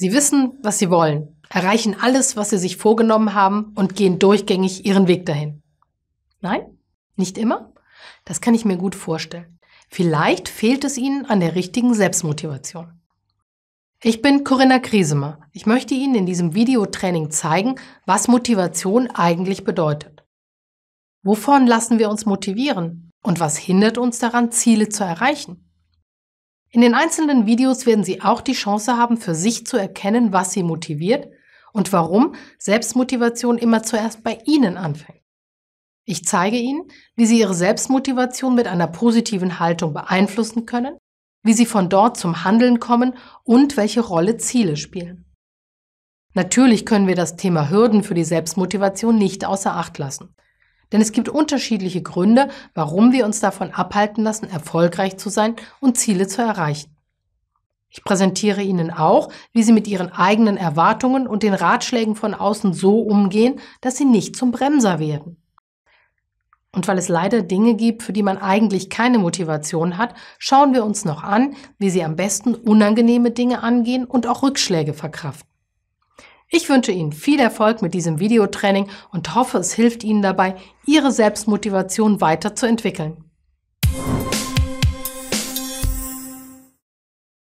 Sie wissen, was sie wollen, erreichen alles, was sie sich vorgenommen haben und gehen durchgängig ihren Weg dahin. Nein, nicht immer. Das kann ich mir gut vorstellen. Vielleicht fehlt es Ihnen an der richtigen Selbstmotivation. Ich bin Corinna Kriesemer. Ich möchte Ihnen in diesem Videotraining zeigen, was Motivation eigentlich bedeutet. Wovon lassen wir uns motivieren und was hindert uns daran, Ziele zu erreichen? In den einzelnen Videos werden Sie auch die Chance haben, für sich zu erkennen, was Sie motiviert und warum Selbstmotivation immer zuerst bei Ihnen anfängt. Ich zeige Ihnen, wie Sie Ihre Selbstmotivation mit einer positiven Haltung beeinflussen können, wie Sie von dort zum Handeln kommen und welche Rolle Ziele spielen. Natürlich können wir das Thema Hürden für die Selbstmotivation nicht außer Acht lassen. Denn es gibt unterschiedliche Gründe, warum wir uns davon abhalten lassen, erfolgreich zu sein und Ziele zu erreichen. Ich präsentiere Ihnen auch, wie Sie mit Ihren eigenen Erwartungen und den Ratschlägen von außen so umgehen, dass Sie nicht zum Bremser werden. Und weil es leider Dinge gibt, für die man eigentlich keine Motivation hat, schauen wir uns noch an, wie Sie am besten unangenehme Dinge angehen und auch Rückschläge verkraften. Ich wünsche Ihnen viel Erfolg mit diesem Videotraining und hoffe, es hilft Ihnen dabei, Ihre Selbstmotivation weiterzuentwickeln.